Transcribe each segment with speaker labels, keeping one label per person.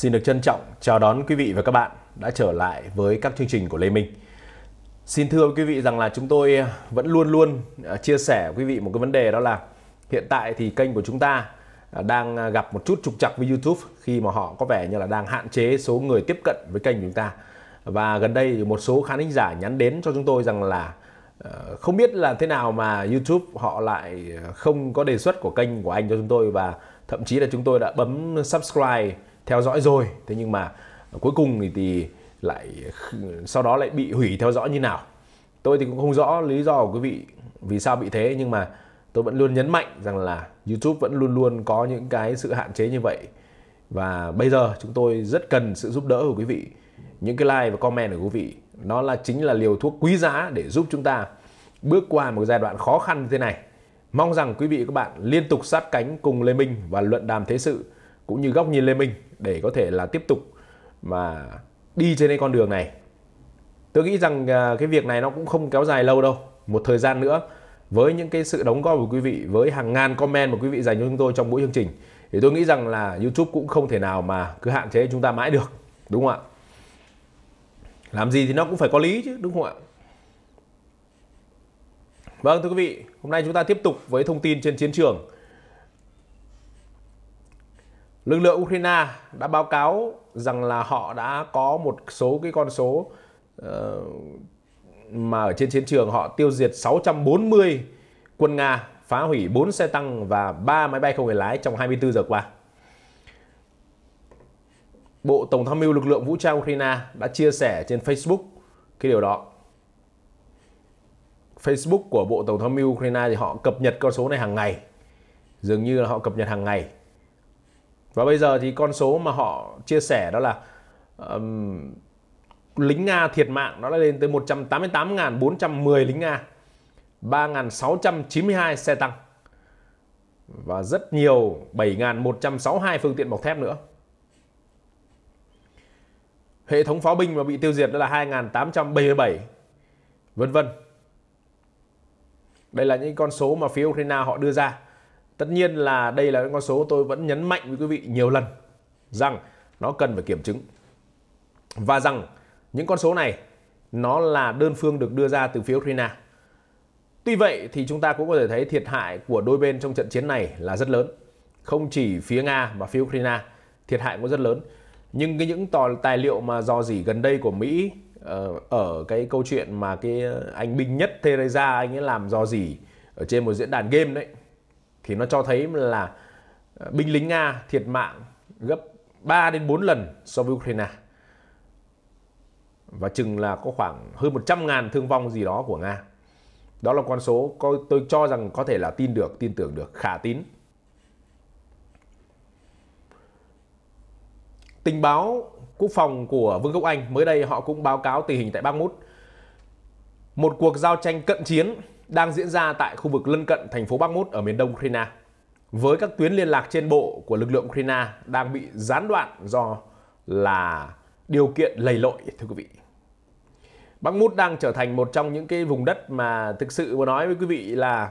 Speaker 1: Xin được trân trọng chào đón quý vị và các bạn đã trở lại với các chương trình của Lê Minh. Xin thưa quý vị rằng là chúng tôi à, vẫn luôn luôn à, chia sẻ quý vị một cái vấn đề đó là hiện tại thì kênh của chúng ta à, đang gặp một chút trục trặc với YouTube khi mà họ có vẻ như là đang hạn chế số người tiếp cận với kênh của chúng ta. Và gần đây một số khán giả nhắn đến cho chúng tôi rằng là ờ, không biết là thế nào mà YouTube họ lại không có đề xuất của kênh của anh cho chúng tôi và thậm chí là chúng tôi đã bấm subscribe theo dõi rồi thế nhưng mà cuối cùng thì, thì lại sau đó lại bị hủy theo dõi như nào tôi thì cũng không rõ lý do của quý vị vì sao bị thế nhưng mà tôi vẫn luôn nhấn mạnh rằng là YouTube vẫn luôn luôn có những cái sự hạn chế như vậy và bây giờ chúng tôi rất cần sự giúp đỡ của quý vị những cái like và comment của quý vị nó là chính là liều thuốc quý giá để giúp chúng ta bước qua một giai đoạn khó khăn như thế này mong rằng quý vị và các bạn liên tục sát cánh cùng Lê Minh và luận đàm thế sự cũng như góc nhìn Lê Minh để có thể là tiếp tục mà đi trên cái con đường này. Tôi nghĩ rằng à, cái việc này nó cũng không kéo dài lâu đâu, một thời gian nữa với những cái sự đóng góp của quý vị với hàng ngàn comment mà quý vị dành cho chúng tôi trong mỗi chương trình thì tôi nghĩ rằng là YouTube cũng không thể nào mà cứ hạn chế chúng ta mãi được, đúng không ạ? Làm gì thì nó cũng phải có lý chứ, đúng không ạ? Vâng thưa quý vị, hôm nay chúng ta tiếp tục với thông tin trên chiến trường. Lực lượng Ukraine đã báo cáo rằng là họ đã có một số cái con số ờ, mà ở trên chiến trường họ tiêu diệt 640 quân Nga, phá hủy 4 xe tăng và 3 máy bay không người lái trong 24 giờ qua. Bộ Tổng tham mưu lực lượng vũ trang Ukraine đã chia sẻ trên Facebook cái điều đó. Facebook của Bộ Tổng tham mưu Ukraine thì họ cập nhật con số này hàng ngày. Dường như là họ cập nhật hàng ngày và bây giờ thì con số mà họ chia sẻ đó là um, lính Nga thiệt mạng đó là lên tới 188.410 lính Nga, 3.692 xe tăng và rất nhiều 7.162 phương tiện bọc thép nữa. Hệ thống pháo binh mà bị tiêu diệt đó là 2.877 vân vân. Đây là những con số mà phía Ukraine họ đưa ra. Tất nhiên là đây là những con số tôi vẫn nhấn mạnh với quý vị nhiều lần rằng nó cần phải kiểm chứng. Và rằng những con số này nó là đơn phương được đưa ra từ phía Ukraine. Tuy vậy thì chúng ta cũng có thể thấy thiệt hại của đôi bên trong trận chiến này là rất lớn. Không chỉ phía Nga mà phía Ukraine, thiệt hại cũng rất lớn. Nhưng cái những tài liệu mà dò dỉ gần đây của Mỹ ờ, ở cái câu chuyện mà cái ờ, anh binh nhất Teresa anh ấy làm dò dỉ ở trên một diễn đàn game đấy thì nó cho thấy là ờ, binh lính Nga thiệt mạng gấp 3 đến 4 lần so với Ukraine và chừng là có khoảng hơn 100.000 thương vong gì đó của Nga. Đó là con số tôi cho rằng có thể là tin được, tin tưởng được, khả tín. Tình báo quốc phòng của Vương quốc Anh mới đây họ cũng báo cáo tình hình tại Bắc Một cuộc giao tranh cận chiến đang diễn ra tại khu vực lân cận thành phố Bakhmut ở miền đông Ukraine. Với các tuyến liên lạc trên bộ của lực lượng Ukraine đang bị gián đoạn do là điều kiện lầy lội thưa quý vị. Bakhmut đang trở thành một trong những cái vùng đất mà thực sự mà nói với quý vị là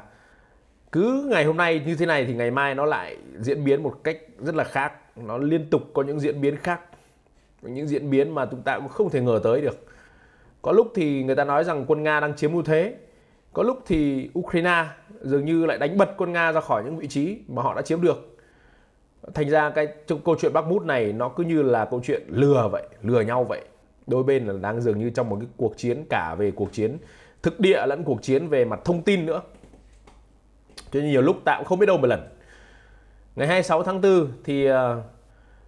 Speaker 1: cứ ngày hôm nay như thế này thì ngày mai nó lại diễn biến một cách rất là khác, nó liên tục có những diễn biến khác, những diễn biến mà chúng ta cũng không thể ngờ tới được. Có lúc thì người ta nói rằng quân Nga đang chiếm ưu thế, có lúc thì Ukraine dường như lại đánh bật quân Nga ra khỏi những vị trí mà họ đã chiếm được. Thành ra cái trong câu chuyện Bakhmut này nó cứ như là câu chuyện lừa vậy, lừa nhau vậy. Đôi bên là đang dường như trong một cái cuộc chiến cả về cuộc chiến thực địa lẫn cuộc chiến về mặt thông tin nữa. Cho nên nhiều lúc tạm không biết đâu một lần. Ngày 26 tháng 4 thì ờ,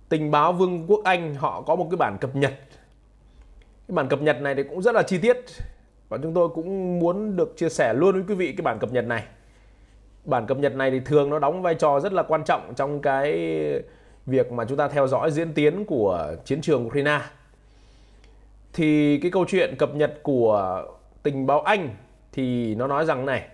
Speaker 1: tình báo Vương quốc Anh họ có một cái bản cập nhật. Cái bản cập nhật này thì cũng rất là chi tiết và chúng tôi cũng muốn được chia sẻ luôn với quý vị cái bản cập nhật này bản cập nhật này thì thường nó đóng vai trò rất là quan trọng trong cái việc mà chúng ta theo dõi diễn tiến của chiến trường Ukraine thì cái câu chuyện cập nhật của tình báo Anh thì nó nói rằng này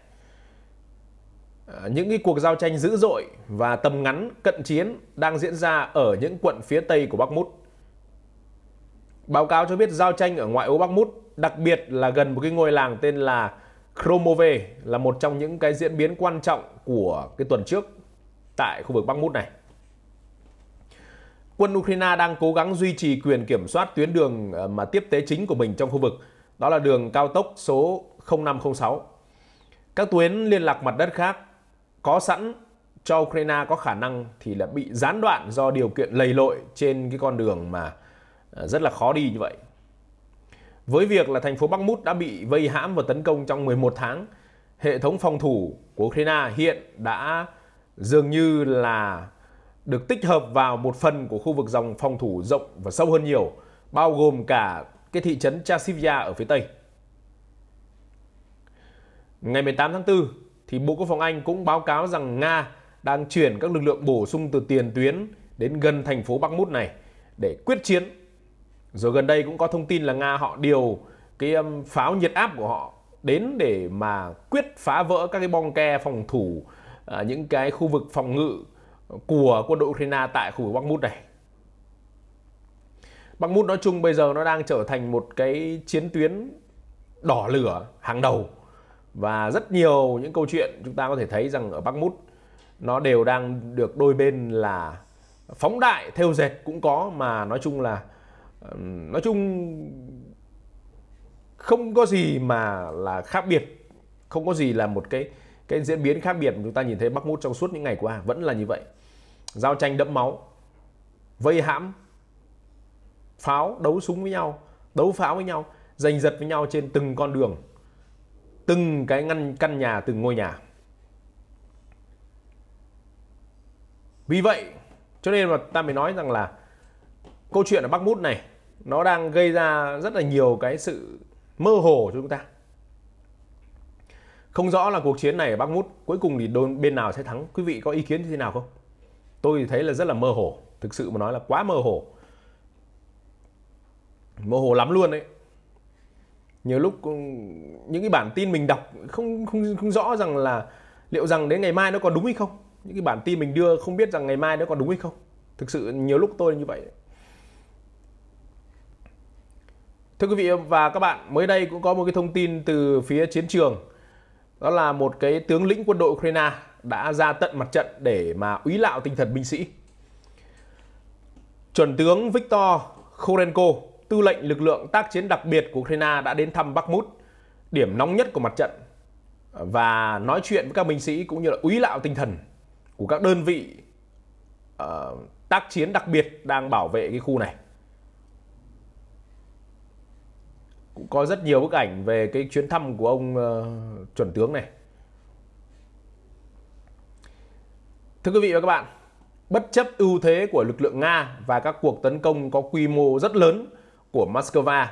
Speaker 1: ờ, những cái cuộc giao tranh dữ dội và tầm ngắn cận chiến đang diễn ra ở những quận phía tây của Bắc Mút. Báo cáo cho biết giao tranh ở ngoại ô Bắc Mút đặc biệt là gần một cái ngôi làng tên là Kromove là một trong những cái diễn biến quan trọng của cái tuần trước tại khu vực Bắc Mút này. Quân Ukraine đang cố gắng duy trì quyền kiểm soát tuyến đường ờ, mà tiếp tế chính của mình trong khu vực, đó là đường cao tốc số 0506. Các tuyến liên lạc mặt đất khác có sẵn cho Ukraine có khả năng thì là bị gián đoạn do điều kiện lầy lội trên cái con đường mà ờ, rất là khó đi như vậy. Với việc là thành phố Bắc Mút đã bị vây hãm và tấn công trong 11 tháng, hệ thống phòng thủ của Ukraine hiện đã dường như là được tích hợp vào một phần của khu vực dòng phòng thủ rộng và sâu hơn nhiều, bao gồm cả cái thị trấn Chasivya ở phía Tây. Ngày 18 tháng 4, thì Bộ Quốc phòng Anh cũng báo cáo rằng Nga đang chuyển các lực lượng bổ sung từ tiền tuyến đến gần thành phố Bắc Mút này để quyết chiến rồi gần đây cũng có thông tin là Nga họ điều cái um, pháo nhiệt áp của họ đến để mà quyết phá vỡ các cái bong ke phòng thủ à, những cái khu vực phòng ngự của quân đội Ukraine tại khu vực Bắc Mút này. Bắc Mút nói chung bây giờ nó đang trở thành một cái chiến tuyến đỏ lửa hàng đầu và rất nhiều những câu chuyện chúng ta có thể thấy rằng ở Bắc Mút nó đều đang được đôi bên là phóng đại theo dệt cũng có mà nói chung là nói chung không có gì mà là khác biệt không có gì là một cái cái diễn biến khác biệt mà chúng ta nhìn thấy Bắc Mút trong suốt những ngày qua vẫn là như vậy giao tranh đẫm máu vây hãm pháo đấu súng với nhau đấu pháo với nhau giành giật với nhau trên từng con đường từng cái ngăn căn nhà từng ngôi nhà vì vậy cho nên mà ta mới nói rằng là câu chuyện ở Bắc Mút này nó đang gây ra rất là nhiều cái sự mơ hồ cho chúng ta không rõ là cuộc chiến này ở Bắc Mút cuối cùng thì đôn bên nào sẽ thắng quý vị có ý kiến như thế nào không tôi thấy là rất là mơ hồ thực sự mà nói là quá mơ hồ mơ hồ lắm luôn đấy nhiều lúc những cái bản tin mình đọc không không không rõ rằng là liệu rằng đến ngày mai nó còn đúng hay không những cái bản tin mình đưa không biết rằng ngày mai nó còn đúng hay không thực sự nhiều lúc tôi như vậy đấy. Thưa quý vị và các bạn, mới đây cũng có một cái thông tin từ phía chiến trường. Đó là một cái tướng lĩnh quân đội Ukraine đã ra tận mặt trận để mà úy lạo tinh thần binh sĩ. Chuẩn tướng Viktor Khorenko, tư lệnh lực lượng tác chiến đặc biệt của Ukraine đã đến thăm Bakhmut, điểm nóng nhất của mặt trận và nói chuyện với các binh sĩ cũng như là úy lạo tinh thần của các đơn vị uh, tác chiến đặc biệt đang bảo vệ cái khu này. cũng có rất nhiều bức ảnh về cái chuyến thăm của ông uh, chuẩn tướng này. Thưa quý vị và các bạn, bất chấp ưu thế của lực lượng Nga và các cuộc tấn công có quy mô rất lớn của Moscow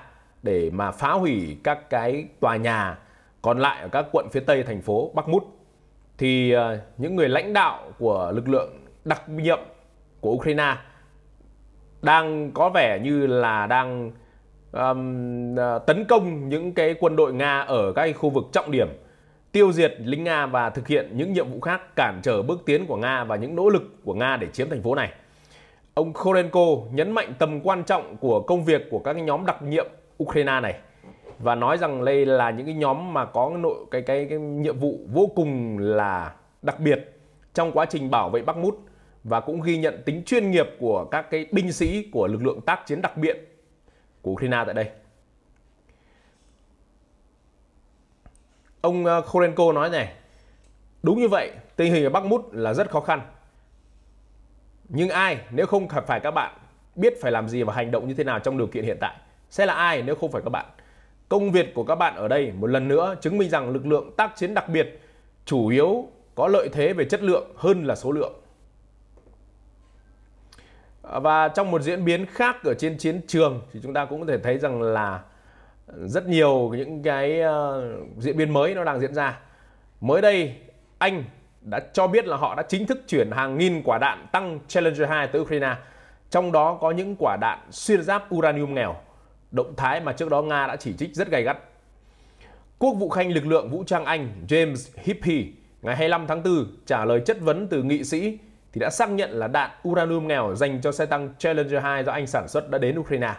Speaker 1: để mà phá hủy các cái tòa nhà còn lại ở các quận phía tây thành phố Bakhmut thì ờ, những người lãnh đạo của lực lượng đặc nhiệm của Ukraine đang có vẻ như là đang um, tấn công những cái quân đội Nga ở các khu vực trọng điểm, tiêu diệt lính Nga và thực hiện những nhiệm vụ khác cản trở bước tiến của Nga và những nỗ lực của Nga để chiếm thành phố này. Ông Korenko nhấn mạnh tầm quan trọng của công việc của các nhóm đặc nhiệm Ukraine này và nói rằng đây là những cái nhóm mà có nội cái cái cái nhiệm vụ vô cùng là đặc biệt trong quá trình bảo vệ Bắc Mút và cũng ghi nhận tính chuyên nghiệp của các cái binh sĩ của lực lượng tác chiến đặc biệt của Ukraine tại đây. Ông ờ, Korenko nói này, đúng như vậy, tình hình ở Bắc Mút là rất khó khăn. Nhưng ai nếu không phải các bạn biết phải làm gì và hành động như thế nào trong điều kiện hiện tại? Sẽ là ai nếu không phải các bạn? Công việc của các bạn ở đây một lần nữa chứng minh rằng lực lượng tác chiến đặc biệt chủ yếu có lợi thế về chất lượng hơn là số lượng. Ờ, và trong một diễn biến khác ở trên chiến trường thì chúng ta cũng có thể thấy rằng là rất nhiều những cái ờ, diễn biến mới nó đang diễn ra. Mới đây, Anh đã cho biết là họ đã chính thức chuyển hàng nghìn quả đạn tăng Challenger 2 tới Ukraine, trong đó có những quả đạn xuyên giáp uranium nghèo, động thái mà trước đó Nga đã chỉ trích rất gay gắt. Quốc vụ khanh lực lượng vũ trang Anh James Hippie ngày 25 tháng 4 trả lời chất vấn từ nghị sĩ thì đã xác nhận là đạn uranium nghèo dành cho xe tăng Challenger 2 do Anh sản xuất đã đến Ukraine.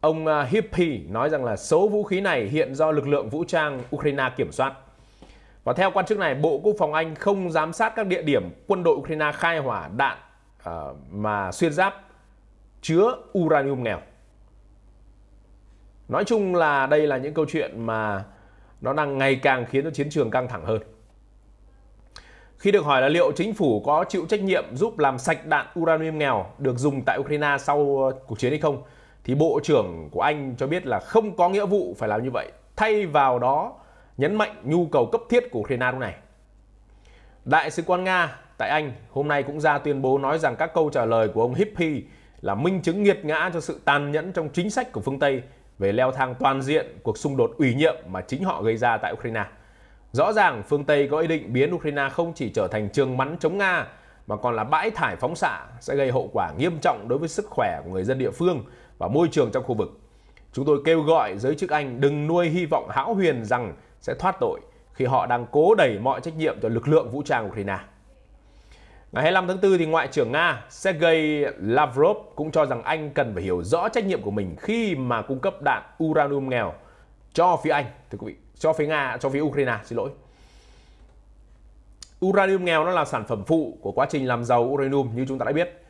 Speaker 1: Ông à, Hippie nói rằng là số vũ khí này hiện do lực lượng vũ trang Ukraine kiểm soát. Và theo quan chức này, Bộ Quốc phòng Anh không giám sát các địa điểm quân đội Ukraine khai hỏa đạn à, mà xuyên giáp chứa uranium nghèo. Nói chung là đây là những câu chuyện mà nó đang ngày càng khiến cho chiến trường căng thẳng hơn. Khi được hỏi là liệu chính phủ có chịu trách nhiệm giúp làm sạch đạn uranium nghèo được dùng tại Ukraine sau ờ, cuộc chiến hay không, thì Bộ trưởng của Anh cho biết là không có nghĩa vụ phải làm như vậy. Thay vào đó, nhấn mạnh nhu cầu cấp thiết của Ukraine lúc này. Đại sứ quan Nga tại Anh hôm nay cũng ra tuyên bố nói rằng các câu trả lời của ông Hippie là minh chứng nghiệt ngã cho sự tàn nhẫn trong chính sách của phương Tây về leo thang toàn diện cuộc xung đột ủy nhiệm mà chính họ gây ra tại Ukraine. Rõ ràng phương Tây có ý định biến Ukraine không chỉ trở thành trường mắn chống Nga mà còn là bãi thải phóng xạ sẽ gây hậu quả nghiêm trọng đối với sức khỏe của người dân địa phương và môi trường trong khu vực. Chúng tôi kêu gọi giới chức Anh đừng nuôi hy vọng hão huyền rằng sẽ thoát tội khi họ đang cố đẩy mọi trách nhiệm cho lực lượng vũ trang Ukraine. Ngày 25 tháng 4 thì Ngoại trưởng Nga Sergei Lavrov cũng cho rằng Anh cần phải hiểu rõ trách nhiệm của mình khi mà cung cấp đạn uranium nghèo cho phía Anh, thưa quý vị cho phía Nga cho phía Ukraine xin lỗi uranium nghèo nó là sản phẩm phụ của quá trình làm giàu uranium như chúng ta đã biết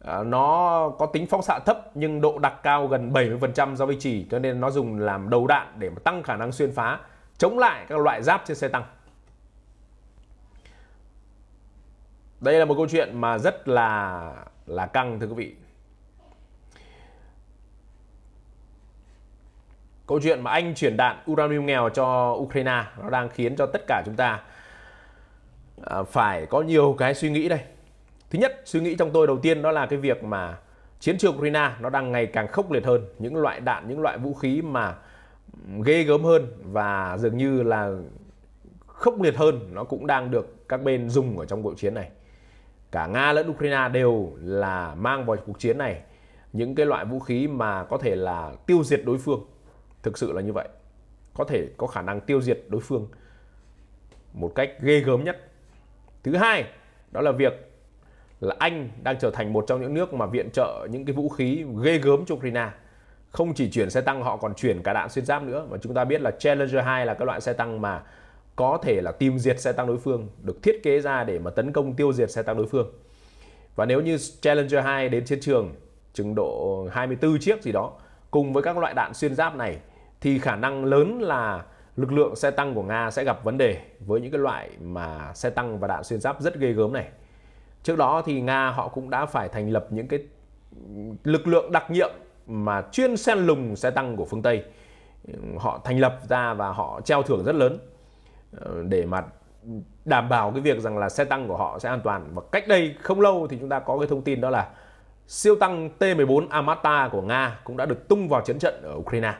Speaker 1: à, nó có tính phóng xạ thấp nhưng độ đặc cao gần 70% do vi trì cho nên nó dùng làm đầu đạn để mà tăng khả năng xuyên phá chống lại các loại giáp trên xe tăng đây là một câu chuyện mà rất là là căng thưa quý vị Câu chuyện mà Anh chuyển đạn uranium nghèo cho Ukraine nó đang khiến cho tất cả chúng ta à, phải có nhiều cái suy nghĩ đây. Thứ nhất, suy nghĩ trong tôi đầu tiên đó là cái việc mà chiến trường Ukraine nó đang ngày càng khốc liệt hơn, những loại đạn, những loại vũ khí mà ghê gớm hơn và dường như là khốc liệt hơn nó cũng đang được các bên dùng ở trong cuộc chiến này. Cả Nga lẫn Ukraine đều là mang vào cuộc chiến này những cái loại vũ khí mà có thể là tiêu diệt đối phương thực sự là như vậy có thể có khả năng tiêu diệt đối phương một cách ghê gớm nhất thứ hai đó là việc là anh đang trở thành một trong những nước mà viện trợ những cái vũ khí ghê gớm cho ukraine không chỉ chuyển xe tăng họ còn chuyển cả đạn xuyên giáp nữa Và chúng ta biết là Challenger 2 là các loại xe tăng mà có thể là tìm diệt xe tăng đối phương được thiết kế ra để mà tấn công tiêu diệt xe tăng đối phương và nếu như Challenger 2 đến chiến trường chừng độ 24 chiếc gì đó cùng với các loại đạn xuyên giáp này thì khả năng lớn là lực lượng xe tăng của Nga sẽ gặp vấn đề với những cái loại mà xe tăng và đạn xuyên giáp rất ghê gớm này. Trước đó thì Nga họ cũng đã phải thành lập những cái lực lượng đặc nhiệm mà chuyên xen lùng xe tăng của phương Tây. Họ thành lập ra và họ treo thưởng rất lớn ờ, để mà đảm bảo cái việc rằng là xe tăng của họ sẽ an toàn. Và cách đây không lâu thì chúng ta có cái thông tin đó là siêu tăng T-14 Amata của Nga cũng đã được tung vào chiến trận ở Ukraine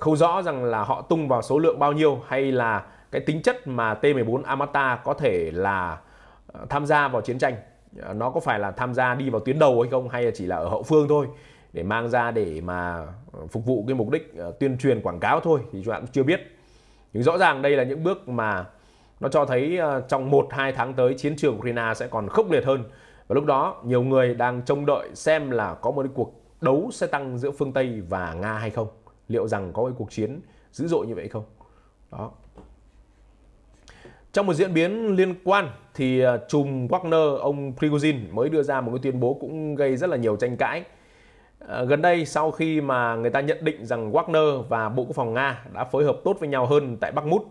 Speaker 1: không rõ rằng là họ tung vào số lượng bao nhiêu hay là cái tính chất mà T14 Amata có thể là ờ, tham gia vào chiến tranh ờ, nó có phải là tham gia đi vào tuyến đầu hay không hay là chỉ là ở hậu phương thôi để mang ra để mà ờ, phục vụ cái mục đích tuyên truyền quảng cáo thôi thì chúng ta cũng chưa biết nhưng rõ ràng đây là những bước mà nó cho thấy trong 1-2 tháng tới chiến trường Ukraine sẽ còn khốc liệt hơn và lúc đó nhiều người đang trông đợi xem là có một cuộc đấu xe tăng giữa phương Tây và Nga hay không liệu rằng có cái cuộc chiến dữ dội như vậy không đó trong một diễn biến liên quan thì à, chùm Wagner ông Prigozhin mới đưa ra một cái tuyên bố cũng gây rất là nhiều tranh cãi. À, gần đây sau khi mà người ta nhận định rằng Wagner và Bộ Quốc phòng Nga đã phối hợp tốt với nhau hơn tại Bắc Mút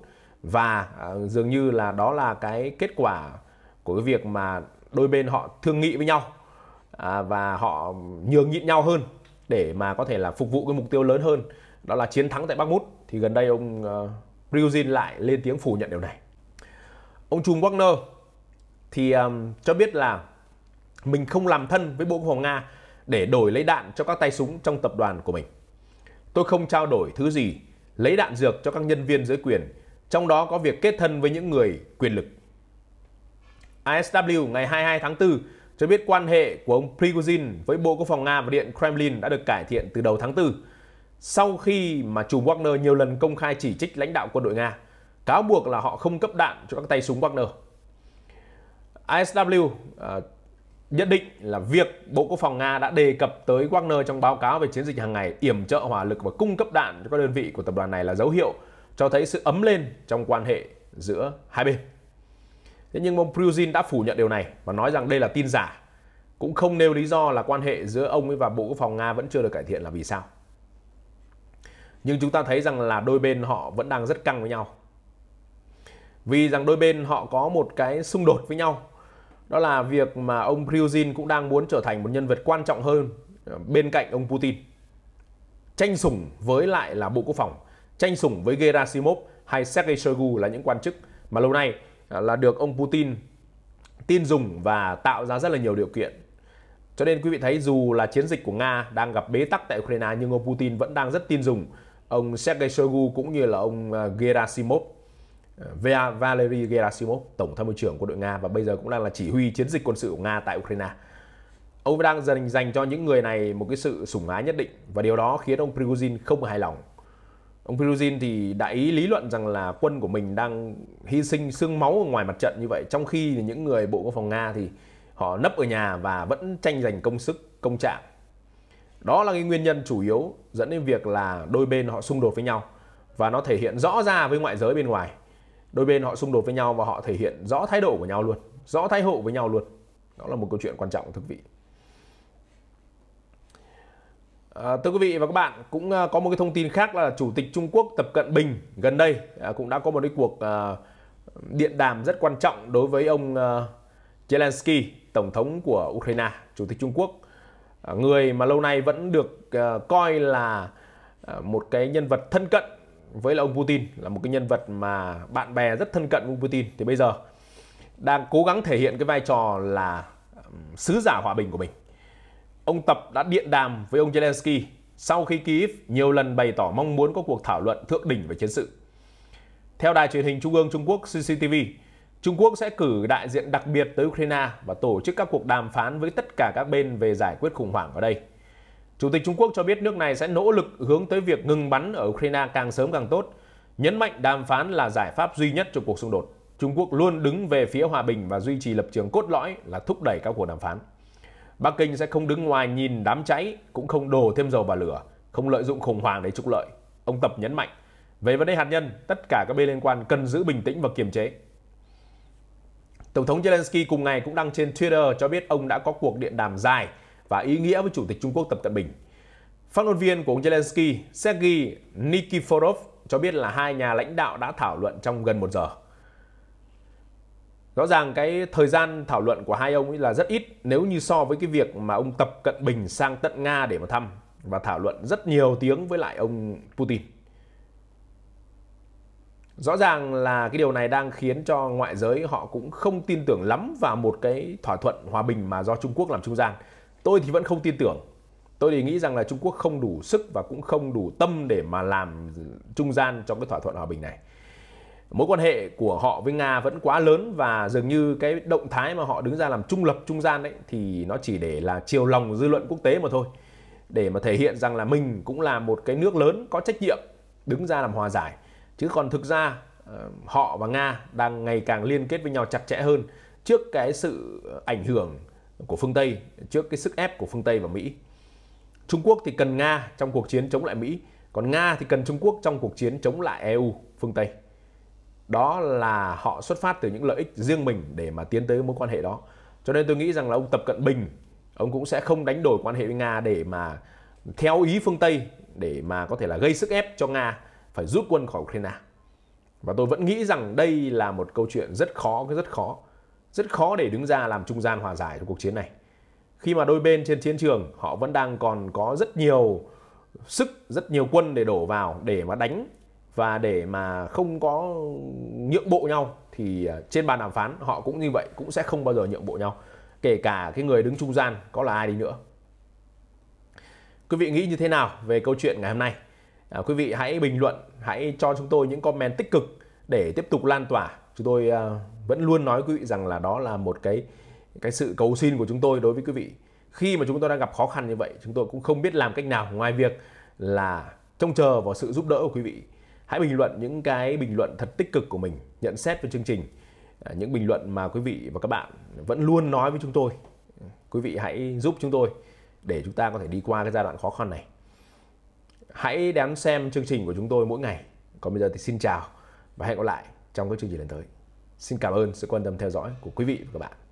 Speaker 1: và à, dường như là đó là cái kết quả của cái việc mà đôi bên họ thương nghị với nhau và họ nhường nhịn nhau hơn để mà có thể là phục vụ cái mục tiêu lớn hơn đó là chiến thắng tại Bakhmut thì gần đây ông uh, Prigozhin lại lên tiếng phủ nhận điều này. Ông Trùm Wagner thì um, cho biết là mình không làm thân với Bộ Quốc phòng Nga để đổi lấy đạn cho các tay súng trong tập đoàn của mình. Tôi không trao đổi thứ gì, lấy đạn dược cho các nhân viên dưới quyền, trong đó có việc kết thân với những người quyền lực. ISW ngày 22 tháng 4 cho biết quan hệ của ông Prigozhin với Bộ Quốc phòng Nga và Điện Kremlin đã được cải thiện từ đầu tháng 4 sau khi mà chùm Wagner nhiều lần công khai chỉ trích lãnh đạo quân đội Nga, cáo buộc là họ không cấp đạn cho các tay súng Wagner. ISW à, ờ, nhận định là việc Bộ Quốc phòng Nga đã đề cập tới Wagner trong báo cáo về chiến dịch hàng ngày yểm trợ hỏa lực và cung cấp đạn cho các đơn vị của tập đoàn này là dấu hiệu cho thấy sự ấm lên trong quan hệ giữa hai bên. Thế nhưng ông Prigozhin đã phủ nhận điều này và nói rằng đây là tin giả, cũng không nêu lý do là quan hệ giữa ông ấy và Bộ Quốc phòng Nga vẫn chưa được cải thiện là vì sao nhưng chúng ta thấy rằng là đôi bên họ vẫn đang rất căng với nhau vì rằng đôi bên họ có một cái xung đột với nhau đó là việc mà ông Prigozhin cũng đang muốn trở thành một nhân vật quan trọng hơn ờ, bên cạnh ông Putin tranh sủng với lại là Bộ Quốc phòng tranh sủng với Gerasimov hay Sergei Shoigu là những quan chức mà lâu nay ờ, là được ông Putin tin dùng và tạo ra rất là nhiều điều kiện cho nên quý vị thấy dù là chiến dịch của Nga đang gặp bế tắc tại Ukraine nhưng ông Putin vẫn đang rất tin dùng ông Sergei Shoigu cũng như là ông à, Gerasimov à, Valery Gerasimov, tổng tham mưu trưởng của đội Nga và bây giờ cũng đang là chỉ huy chiến dịch quân sự của Nga tại Ukraine. Ông đang dành dành cho những người này một cái sự sủng ái nhất định và điều đó khiến ông Prigozhin không hài lòng. Ông Prigozhin thì đã ý lý luận rằng là quân của mình đang hy sinh xương máu ở ngoài mặt trận như vậy, trong khi những người bộ quốc phòng Nga thì họ nấp ở nhà và vẫn tranh giành công sức, công trạng đó là cái nguyên nhân chủ yếu dẫn đến việc là đôi bên họ xung đột với nhau và nó thể hiện rõ ra với ngoại giới bên ngoài đôi bên họ xung đột với nhau và họ thể hiện rõ thái độ của nhau luôn rõ thái hộ với nhau luôn đó là một câu chuyện quan trọng thưa quý vị à, thưa quý vị và các bạn cũng à, có một cái thông tin khác là chủ tịch Trung Quốc Tập Cận Bình gần đây à, cũng đã có một cái cuộc à, điện đàm rất quan trọng đối với ông à, Zelensky tổng thống của Ukraine chủ tịch Trung Quốc Ờ, người mà lâu nay vẫn được ờ, coi là ờ, một cái nhân vật thân cận với là ông Putin là một cái nhân vật mà bạn bè rất thân cận với ông Putin thì bây giờ đang cố gắng thể hiện cái vai trò là sứ giả hòa bình của mình. Ông Tập đã điện đàm với ông Zelensky sau khi Kyiv nhiều lần bày tỏ mong muốn có cuộc thảo luận thượng đỉnh về chiến sự. Theo đài truyền hình Trung ương Trung Quốc CCTV, Trung Quốc sẽ cử đại diện đặc biệt tới Ukraine và tổ chức các cuộc đàm phán với tất cả các bên về giải quyết khủng hoảng ở đây. Chủ tịch Trung Quốc cho biết nước này sẽ nỗ lực hướng tới việc ngừng bắn ở Ukraine càng sớm càng tốt, nhấn mạnh đàm phán là giải pháp duy nhất cho cuộc xung đột. Trung Quốc luôn đứng về phía hòa bình và duy trì lập trường cốt lõi là thúc đẩy các cuộc đàm phán. Bắc Kinh sẽ không đứng ngoài nhìn đám cháy, cũng không đổ thêm dầu vào lửa, không lợi dụng khủng hoảng để trục lợi. Ông Tập nhấn mạnh, về vấn đề hạt nhân, tất cả các bên liên quan cần giữ bình tĩnh và kiềm chế. Tổng thống Zelensky cùng ngày cũng đăng trên Twitter cho biết ông đã có cuộc điện đàm dài và ý nghĩa với Chủ tịch Trung Quốc Tập Cận Bình. Phát ngôn viên của ông Zelensky, Sergei Nikiforov cho biết là hai nhà lãnh đạo đã thảo luận trong gần một giờ. Rõ ràng cái thời gian thảo luận của hai ông ấy là rất ít nếu như so với cái việc mà ông Tập Cận Bình sang tận Nga để mà thăm và thảo luận rất nhiều tiếng với lại ông Putin rõ ràng là cái điều này đang khiến cho ngoại giới họ cũng không tin tưởng lắm vào một cái thỏa thuận hòa bình mà do Trung Quốc làm trung gian. Tôi thì vẫn không tin tưởng. Tôi thì nghĩ rằng là Trung Quốc không đủ sức và cũng không đủ tâm để mà làm trung gian trong cái thỏa thuận hòa bình này. Mối quan hệ của họ với Nga vẫn quá lớn và dường như cái động thái mà họ đứng ra làm trung lập trung gian đấy thì nó chỉ để là chiều lòng dư luận quốc tế mà thôi. Để mà thể hiện rằng là mình cũng là một cái nước lớn có trách nhiệm đứng ra làm hòa giải chứ còn thực ra ờ, họ và nga đang ngày càng liên kết với nhau chặt chẽ hơn trước cái sự ảnh hưởng của phương tây trước cái sức ép của phương tây và mỹ trung quốc thì cần nga trong cuộc chiến chống lại mỹ còn nga thì cần trung quốc trong cuộc chiến chống lại eu phương tây đó là họ xuất phát từ những lợi ích riêng mình để mà tiến tới mối quan hệ đó cho nên tôi nghĩ rằng là ông tập cận bình ông cũng sẽ không đánh đổi quan hệ với nga để mà theo ý phương tây để mà có thể là gây sức ép cho nga phải rút quân khỏi Ukraine. Và tôi vẫn nghĩ rằng đây là một câu chuyện rất khó, rất khó. Rất khó để đứng ra làm trung gian hòa giải trong cuộc chiến này. Khi mà đôi bên trên chiến trường họ vẫn đang còn có rất nhiều sức, rất nhiều quân để đổ vào để mà đánh và để mà không có nhượng bộ nhau thì à, trên bàn đàm phán họ cũng như vậy cũng sẽ không bao giờ nhượng bộ nhau kể cả cái người đứng trung gian có là ai đi nữa quý vị nghĩ như thế nào về câu chuyện ngày hôm nay à, quý vị hãy bình luận hãy cho chúng tôi những comment tích cực để tiếp tục lan tỏa chúng tôi à, vẫn luôn nói quý vị rằng là đó là một cái cái sự cầu xin của chúng tôi đối với quý vị khi mà chúng tôi đang gặp khó khăn như vậy chúng tôi cũng không biết làm cách nào ngoài việc là trông chờ vào sự giúp đỡ của quý vị hãy bình luận những cái bình luận thật tích cực của mình nhận xét về chương trình à, những bình luận mà quý vị và các bạn vẫn luôn nói với chúng tôi quý vị hãy giúp chúng tôi để chúng ta có thể đi qua cái giai đoạn khó khăn này hãy đón xem chương trình của chúng tôi mỗi ngày. Còn bây giờ thì xin chào và hẹn gặp lại trong các chương trình lần tới. Xin cảm ơn sự quan tâm theo dõi của quý vị và các bạn.